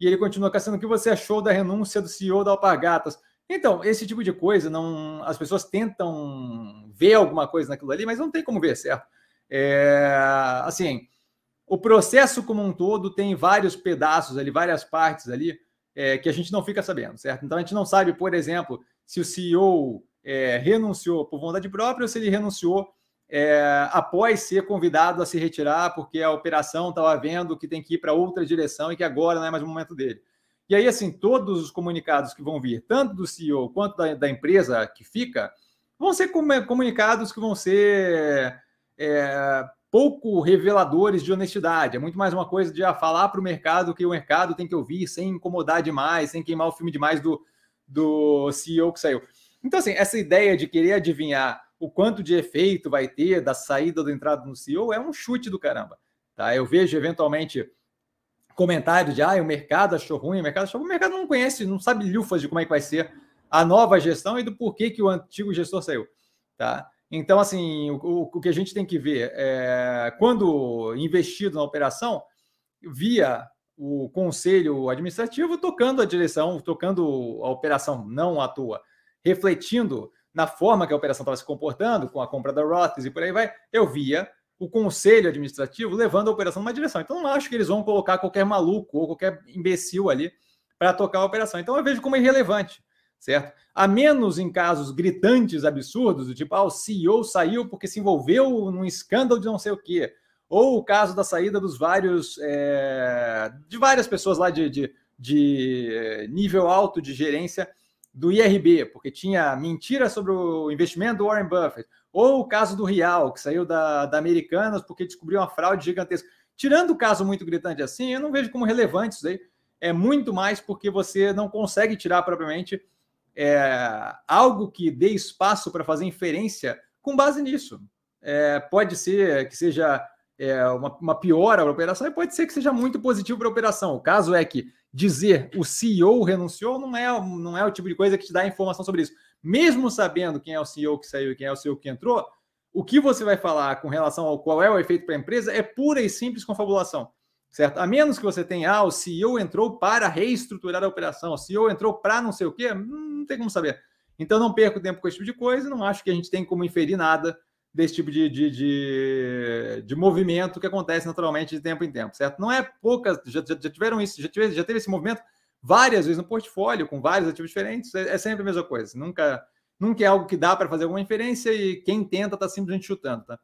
E ele continua, Cassiano, o que você achou da renúncia do CEO da Alpargatas? Então, esse tipo de coisa, não, as pessoas tentam ver alguma coisa naquilo ali, mas não tem como ver, certo? É, assim, o processo como um todo tem vários pedaços ali, várias partes ali, é, que a gente não fica sabendo, certo? Então, a gente não sabe, por exemplo, se o CEO é, renunciou por vontade própria ou se ele renunciou é, após ser convidado a se retirar, porque a operação estava vendo que tem que ir para outra direção e que agora não é mais o momento dele. E aí, assim, todos os comunicados que vão vir, tanto do CEO quanto da, da empresa que fica, vão ser comunicados que vão ser é, pouco reveladores de honestidade. É muito mais uma coisa de ah, falar para o mercado que o mercado tem que ouvir sem incomodar demais, sem queimar o filme demais do, do CEO que saiu. Então, assim, essa ideia de querer adivinhar o quanto de efeito vai ter da saída ou da entrada no CEO é um chute do caramba. Tá? Eu vejo eventualmente comentários de ah, o mercado achou ruim, o mercado achou ruim. O mercado não conhece, não sabe lufas de como é que vai ser a nova gestão e do porquê que o antigo gestor saiu. Tá? Então, assim, o, o que a gente tem que ver é quando investido na operação, via o conselho administrativo tocando a direção, tocando a operação, não à toa, refletindo na forma que a operação estava se comportando, com a compra da Rothes e por aí vai, eu via o conselho administrativo levando a operação numa direção. Então, não acho que eles vão colocar qualquer maluco ou qualquer imbecil ali para tocar a operação. Então, eu vejo como irrelevante, certo? A menos em casos gritantes, absurdos, do tipo, ah, o CEO saiu porque se envolveu num escândalo de não sei o quê. Ou o caso da saída dos vários. É, de várias pessoas lá de, de, de eh, nível alto de gerência do IRB, porque tinha mentira sobre o investimento do Warren Buffett, ou o caso do Rial, que saiu da, da Americanas porque descobriu uma fraude gigantesca. Tirando o caso muito gritante assim, eu não vejo como relevante isso aí. É muito mais porque você não consegue tirar propriamente é, algo que dê espaço para fazer inferência com base nisso. É, pode ser que seja é, uma, uma piora para a operação e pode ser que seja muito positivo para a operação. O caso é que dizer o CEO renunciou não é, não é o tipo de coisa que te dá informação sobre isso. Mesmo sabendo quem é o CEO que saiu e quem é o CEO que entrou, o que você vai falar com relação ao qual é o efeito para a empresa é pura e simples confabulação. Certo? A menos que você tenha, ah, o CEO entrou para reestruturar a operação, o CEO entrou para não sei o quê, hum, não tem como saber. Então não perco tempo com esse tipo de coisa, não acho que a gente tem como inferir nada desse tipo de, de, de, de, movimento que acontece naturalmente de tempo em tempo, certo? Não é poucas, já, já, já tiveram isso, já, tive, já teve esse movimento várias vezes no portfólio, com vários ativos diferentes, é, é sempre a mesma coisa, nunca, nunca é algo que dá para fazer alguma inferência e quem tenta está simplesmente chutando, tá?